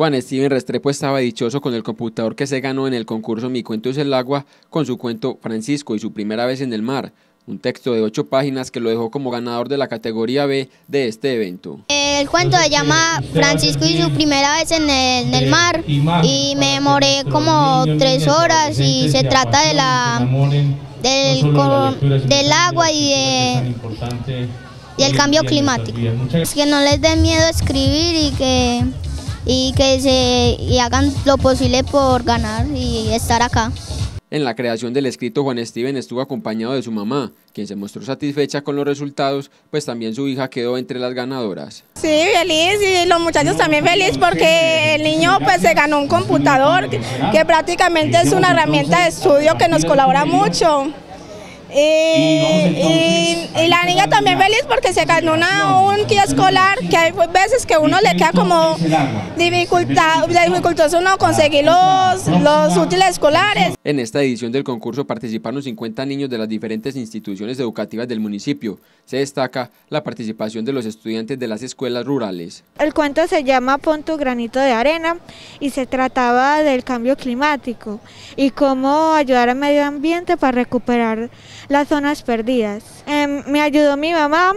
Juan Steven Restrepo estaba dichoso con el computador que se ganó en el concurso Mi cuento es el agua con su cuento Francisco y su primera vez en el mar, un texto de ocho páginas que lo dejó como ganador de la categoría B de este evento. El cuento se llama Francisco y su primera vez en el, mar y me demoré como tres horas y se trata de la del, del agua y del cambio climático. que no les dé miedo escribir y que y que se hagan lo posible por ganar y estar acá. En la creación del escrito, Juan Steven estuvo acompañado de su mamá, quien se mostró satisfecha con los resultados, pues también su hija quedó entre las ganadoras. Sí, feliz y los muchachos también feliz porque el niño pues se ganó un computador que prácticamente es una herramienta de estudio que nos colabora mucho. Y, también feliz porque se ganó una, un kit escolar, que hay veces que uno le queda como dificultad, dificultoso uno conseguir los, los útiles escolares. En esta edición del concurso participaron 50 niños de las diferentes instituciones educativas del municipio. Se destaca la participación de los estudiantes de las escuelas rurales. El cuento se llama Pon tu granito de arena y se trataba del cambio climático y cómo ayudar al medio ambiente para recuperar las zonas perdidas. Em, me ayudó mi mamá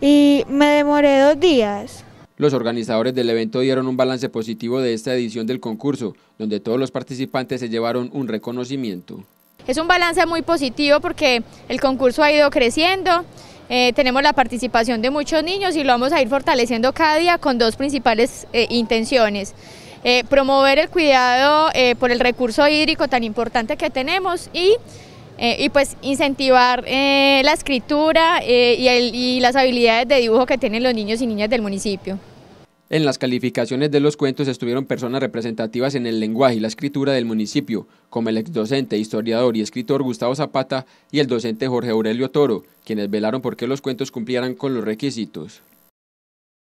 y me demoré dos días. Los organizadores del evento dieron un balance positivo de esta edición del concurso, donde todos los participantes se llevaron un reconocimiento. Es un balance muy positivo porque el concurso ha ido creciendo, eh, tenemos la participación de muchos niños y lo vamos a ir fortaleciendo cada día con dos principales eh, intenciones. Eh, promover el cuidado por el recurso hídrico tan importante que tenemos y eh, y pues incentivar eh, la escritura eh, y, y las habilidades de dibujo que tienen los niños y niñas del municipio. En las calificaciones de los cuentos estuvieron personas representativas en el lenguaje y la escritura del municipio, como el exdocente, historiador y escritor Gustavo Zapata y el docente Jorge Aurelio Toro, quienes velaron por qué los cuentos cumplieran con los requisitos.